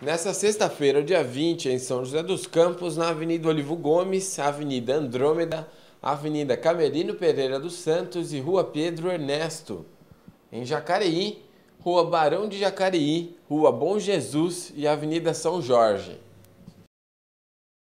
Nessa sexta-feira, dia 20, em São José dos Campos, na Avenida Olivo Gomes, Avenida Andrômeda, Avenida Camerino Pereira dos Santos e Rua Pedro Ernesto. Em Jacareí, Rua Barão de Jacareí, Rua Bom Jesus e Avenida São Jorge.